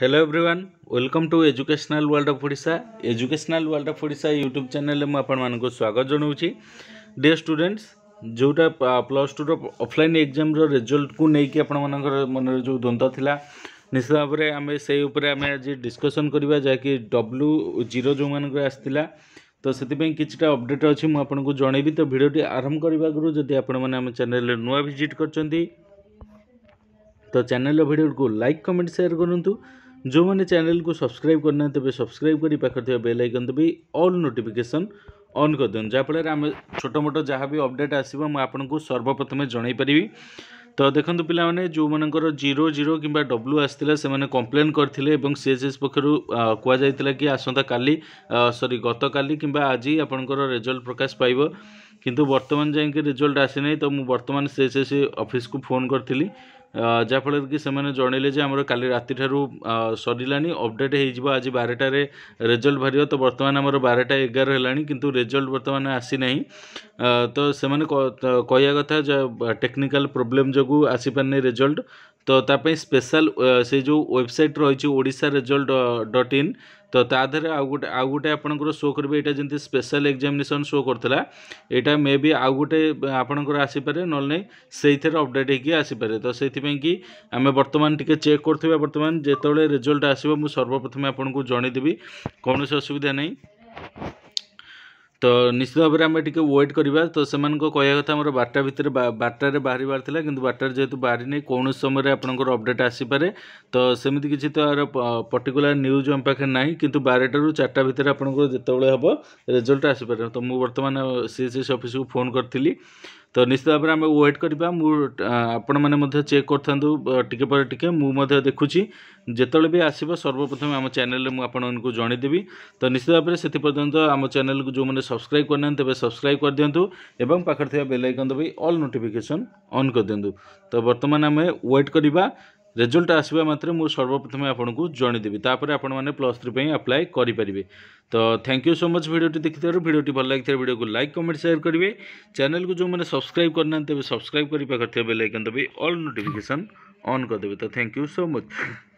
hello everyone welcome to educational world of Odisha educational world of Odisha YouTube ଚ୍ୟାନେଲ୍ରେ ମୁଁ ଆପଣମାନଙ୍କୁ ସ୍ୱାଗତ ଜଣାଉଛି ଡିଅର୍ ଷ୍ଟୁଡେଣ୍ଟସ୍ ଯେଉଁଟା ପ୍ଲସ୍ ଟୁର ଅଫଲାଇନ୍ ଏକ୍ଜାମ୍ର ରେଜଲ୍ଟକୁ ନେଇକି ଆପଣମାନଙ୍କର ମନରେ ଯେଉଁ ଦ୍ୱନ୍ଦ୍ୱ ଥିଲା ନିଶ୍ଚିତ ଭାବରେ ଆମେ ସେଇ ଉପରେ ଆମେ ଆଜି ଡିସ୍କସନ୍ କରିବା ଯାହାକି ଡବ୍ଲୁ ଜିରୋ ଯେଉଁମାନଙ୍କର ଆସିଥିଲା ତ ସେଥିପାଇଁ କିଛିଟା ଅପଡ଼େଟ୍ ଅଛି ମୁଁ ଆପଣଙ୍କୁ ଜଣେଇବି ତ ଭିଡ଼ିଓଟି ଆରମ୍ଭ କରିବା ଆଗରୁ ଯଦି ଆପଣମାନେ ଆମ ଚ୍ୟାନେଲ୍ରେ ନୂଆ ଭିଜିଟ୍ କରିଛନ୍ତି ତ ଚ୍ୟାନେଲ୍ର ଭିଡ଼ିଓକୁ ଲାଇକ୍ କମେଣ୍ଟ ସେୟାର କରନ୍ତୁ जो मैंने चैनल को सब्सक्राइब करना तेज सब्सक्राइब कर पाखे बेल आइकन दबी अल नोटिफिकेसन ଅନ୍ କରିଦିଅନ୍ତୁ ଯାହାଫଳରେ ଆମେ ଛୋଟ ମୋଟ ଯାହା ବି ଅପଡ଼େଟ୍ ଆସିବ ମୁଁ ଆପଣଙ୍କୁ ସର୍ବପ୍ରଥମେ ଜଣାଇପାରିବି ତ ଦେଖନ୍ତୁ ପିଲାମାନେ ଯେଉଁମାନଙ୍କର ଜିରୋ ଜିରୋ କିମ୍ବା ଡବ୍ଲୁ ଆସିଥିଲା ସେମାନେ କମ୍ପ୍ଲେନ୍ କରିଥିଲେ ଏବଂ ସିଏଚ୍ଏସ୍ ପକ୍ଷରୁ କୁହାଯାଇଥିଲା କି ଆସନ୍ତାକାଲି ସରି ଗତକାଲି କିମ୍ବା ଆଜି ଆପଣଙ୍କର ରେଜଲ୍ଟ ପ୍ରକାଶ ପାଇବ କିନ୍ତୁ ବର୍ତ୍ତମାନ ଯାଇକି ରେଜଲ୍ଟ ଆସିନାହିଁ ତ ମୁଁ ବର୍ତ୍ତମାନ ସିଏଚ୍ଏସ୍ ଅଫିସ୍କୁ ଫୋନ୍ କରିଥିଲି ଯାହାଫଳରେ କି ସେମାନେ ଜଣେଇଲେ ଯେ ଆମର କାଲି ରାତିଠାରୁ ସରିଲାଣି ଅପଡ଼େଟ୍ ହେଇଯିବ ଆଜି ବାରଟାରେ ରେଜଲ୍ଟ ବାହାରିବ ତ ବର୍ତ୍ତମାନ ଆମର ବାରଟା ଏଗାର ହେଲାଣି କିନ୍ତୁ ରେଜଲ୍ଟ ବର୍ତ୍ତମାନ ଆସିନାହିଁ ତ ସେମାନେ କହିବା କଥା ଟେକ୍ନିକାଲ୍ ପ୍ରୋବ୍ଲେମ୍ ଯୋଗୁଁ ଆସିପାରିନି ରେଜଲ୍ଟ ତ ତା ପାଇଁ ସ୍ପେଶାଲ୍ ସେ ଯେଉଁ ୱେବସାଇଟ୍ ରହିଛି ଓଡ଼ିଶା ରେଜଲ୍ଟ ଡଟ୍ ଇନ୍ ତ ତା ଦେହରେ ଆଉ ଗୋଟେ ଆଉ ଗୋଟେ ଆପଣଙ୍କର ଶୋ କରିବେ ଏଇଟା ଯେମିତି ସ୍ପେଶାଲ୍ ଏକ୍ଜାମିନେସନ୍ ଶୋ କରିଥିଲା ଏଇଟା ମେ ବି ଆଉ ଗୋଟେ ଆପଣଙ୍କର ଆସିପାରେ ନହେଲେ ନାହିଁ ସେଇଥିରେ ଅପଡ଼େଟ୍ ହେଇକି ଆସିପାରେ ତ ସେଇଥିପାଇଁ କି ଆମେ ବର୍ତ୍ତମାନ ଟିକେ ଚେକ୍ କରୁଥିବା ବର୍ତ୍ତମାନ ଯେତେବେଳେ ରେଜଲ୍ଟ ଆସିବ ମୁଁ ସର୍ବପ୍ରଥମେ ଆପଣଙ୍କୁ ଜଣାଇଦେବି କୌଣସି ଅସୁବିଧା ନାହିଁ ତ ନିଶ୍ଚିତ ଭାବରେ ଆମେ ଟିକେ ୱେଟ୍ କରିବା ତ ସେମାନଙ୍କ କହିବା କଥା ଆମର ବାରଟା ଭିତରେ ବାରଟାରେ ବାହାରିବାର ଥିଲା କିନ୍ତୁ ବାରଟାରେ ଯେହେତୁ ବାହାରିନି କୌଣସି ସମୟରେ ଆପଣଙ୍କର ଅପଡ଼େଟ୍ ଆସିପାରେ ତ ସେମିତି କିଛି ତ ଏହାର ପର୍ଟିକୁଲାର ନ୍ୟୁଜ୍ ଆମ ପାଖରେ ନାହିଁ କିନ୍ତୁ ବାରଟାରୁ ଚାରିଟା ଭିତରେ ଆପଣଙ୍କର ଯେତେବେଳେ ହେବ ରେଜଲ୍ଟ ଆସିପାରେ ତ ମୁଁ ବର୍ତ୍ତମାନ ସି ଏସ୍ ଏସ୍ ଅଫିସକୁ ଫୋନ୍ କରିଥିଲି ତ ନିଶ୍ଚିତ ଭାବରେ ଆମେ ୱେଟ୍ କରିବା ମୁଁ ଆପଣମାନେ ମଧ୍ୟ ଚେକ୍ କରିଥାନ୍ତୁ ଟିକେ ପରେ ଟିକେ ମୁଁ ମଧ୍ୟ ଦେଖୁଛି ଯେତେବେଳେ ବି ଆସିବ ସର୍ବପ୍ରଥମେ ଆମ ଚ୍ୟାନେଲ୍ରେ ମୁଁ ଆପଣମାନଙ୍କୁ ଜଣାଇଦେବି ତ ନିଶ୍ଚିତ ଭାବରେ ସେଥିପର୍ଯ୍ୟନ୍ତ ଆମ ଚ୍ୟାନେଲ୍କୁ ଯେଉଁମାନେ ସବସ୍କ୍ରାଇବ୍ କରିନାହାନ୍ତି ତେବେ ସବସ୍କ୍ରାଇବ୍ କରିଦିଅନ୍ତୁ ଏବଂ ପାଖରେ ଥିବା ବେଲ୍ ଆଇକନ୍ ଦବାଇ ଅଲ୍ ନୋଟିଫିକେସନ୍ ଅନ୍ କରିଦିଅନ୍ତୁ ତ ବର୍ତ୍ତମାନ ଆମେ ୱେଟ୍ କରିବା रेजल्ट आसवा मात्र मुझे सर्वप्रथमें आपंक जनदेवि तापर आपने प्लस थ्री पर करेंगे तो thank you so much video देखिए भिडियो भल लगी भिडियो को लाइक कमेंट सेयार करेंगे चैनल को जो मैंने सब्सक्राइब करना सब्सक्राइब करके बेलैकन देवी अल् नोटिकेसन अन्देवे तो थैंक यू सो मच